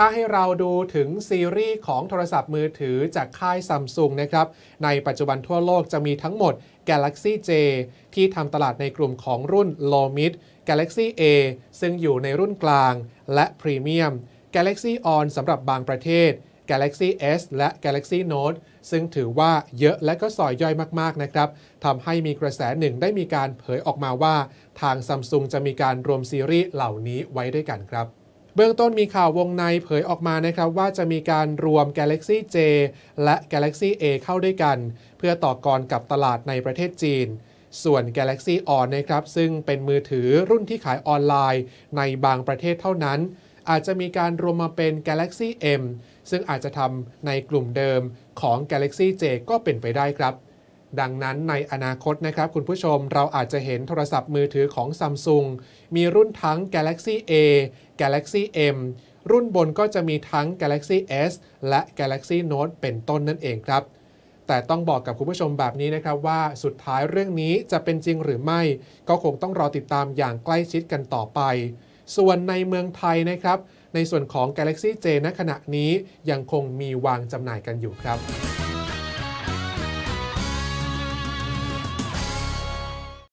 ถ้าให้เราดูถึงซีรีส์ของโทรศัพท์มือถือจากค่ายซัมซุงนะครับ ในปัจจุบันทั่วโลกจะมีทั้งหมด Galaxy J ที่ทำตลาดในกลุ่มของรุ่น Low Mid Galaxy A ซึ่งอยู่ในรุ่นกลาง และพรีเมียม Galaxy On สำหรับบางประเทศ Galaxy S และ Galaxy Note ซึ่งถือว่าเยอะและก็สอยย่อยมากๆนะครับทำให้มีกระแสหนึ่งได้มีการเผยออกมาว่า ทางซัมซุงจะมีการรวมซีรีส์เหล่านี้ไว้ด้วยกันครับเบื้องต้นมีข่าววงในเผยออกมานะครับว่าจะมีการรวม Galaxy J และ Galaxy A เข้าด้วยกัน เพื่อต่อกรกับตลาดในประเทศจีน ส่วน Galaxy On นะครับซึ่งเป็นมือถือรุ่นที่ขายออนไลน์ในบางประเทศเท่านั้น อาจจะมีการรวมมาเป็น Galaxy M ซึ่งอาจจะทำในกลุ่มเดิมของ Galaxy J ก็เป็นไปได้ครับดังนั้นในอนาคตนะครับ คุณผู้ชมเราอาจจะเห็นโทรศัพท์มือถือของ Samsung มีรุ่นทั้ง Galaxy A Galaxy M รุ่นบนก็จะมีทั้ง Galaxy S และ Galaxy Note เป็นต้นนั่นเองครับ แต่ต้องบอกกับคุณผู้ชมแบบนี้นะครับว่าสุดท้ายเรื่องนี้จะเป็นจริงหรือไม่ ก็คงต้องรอติดตามอย่างใกล้ชิดกันต่อไป ส่วนในเมืองไทยนะครับ ในส่วนของ Galaxy J ณ ขณะนี้ยังคงมีวางจำหน่ายกันอยู่ครับ